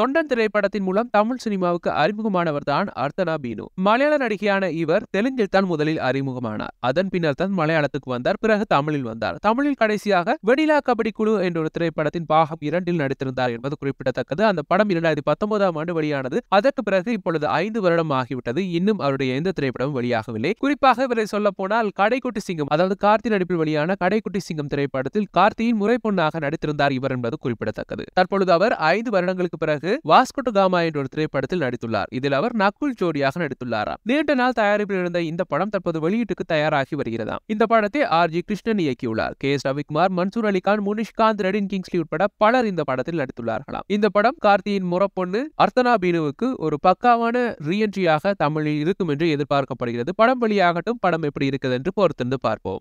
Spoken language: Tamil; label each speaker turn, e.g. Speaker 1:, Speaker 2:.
Speaker 1: தொண்டன் திரைப்படத்தின் மூலம் தமிழ் சினிமாவுக்கு அறிமுகமானவர் தான் அர்த்தனா பீனு மலையாள நடிகையான இவர் தெலுங்கில் தான் முதலில் அறிமுகமானார் அதன் பின்னர் தான் மலையாளத்துக்கு வந்தார் பிறகு தமிழில் வந்தார் தமிழில் கடைசியாக வெடிலா கபடி குழு என்ற ஒரு திரைப்படத்தின் பாகம் இரண்டில் நடித்திருந்தார் என்பது குறிப்பிடத்தக்கது அந்த படம் இரண்டாயிரத்தி பத்தொன்பதாம் ஆண்டு வெளியானது அதற்கு பிறகு இப்பொழுது ஐந்து வருடம் ஆகிவிட்டது இன்னும் அவருடைய எந்த திரைப்படமும் வெளியாகவில்லை குறிப்பாக இவரை சொல்ல போனால் கடைக்குட்டி சிங்கம் அதாவது கார்த்தி நடிப்பில் வெளியான கடைக்குட்டி சிங்கம் திரைப்படத்தில் கார்த்தியின் முறை பொண்ணாக நடித்திருந்தார் இவர் என்பது குறிப்பிடத்தக்கது தற்பொழுது அவர் ஐந்து வருடங்களுக்கு பிறகு பிறகு வாஸ்கோட்டு காமா என்ற ஒரு திரைப்படத்தில் நடித்துள்ளார் இதில் அவர் நக்குல் ஜோடியாக நடித்துள்ளாராம் நீண்ட நாள் தயாரிப்பில் இருந்த இந்த படம் தற்போது வெளியீட்டுக்கு தயாராகி வருகிறதாம் இந்த படத்தை ஆர் ஜி கிருஷ்ணன் இயக்கியுள்ளார் K S Ravikumar Mansoor Alikhan Munishkanth Redin Kingsley உட்பட பலர் இந்த படத்தில் நடித்துள்ளார்களாம் இந்த படம் கார்த்தியின் முறப்பொண்ணு அர்த்தனா பீனுவுக்கு ஒரு பக்காவான ரீஎன்ட்ரியாக தமிழில் இருக்கும் என்று எதிர்பார்க்கப்படுகிறது படம் வெளியாகட்டும் படம் எப்படி இருக்குது என்று பொறுத்திருந்து பார்ப்போம்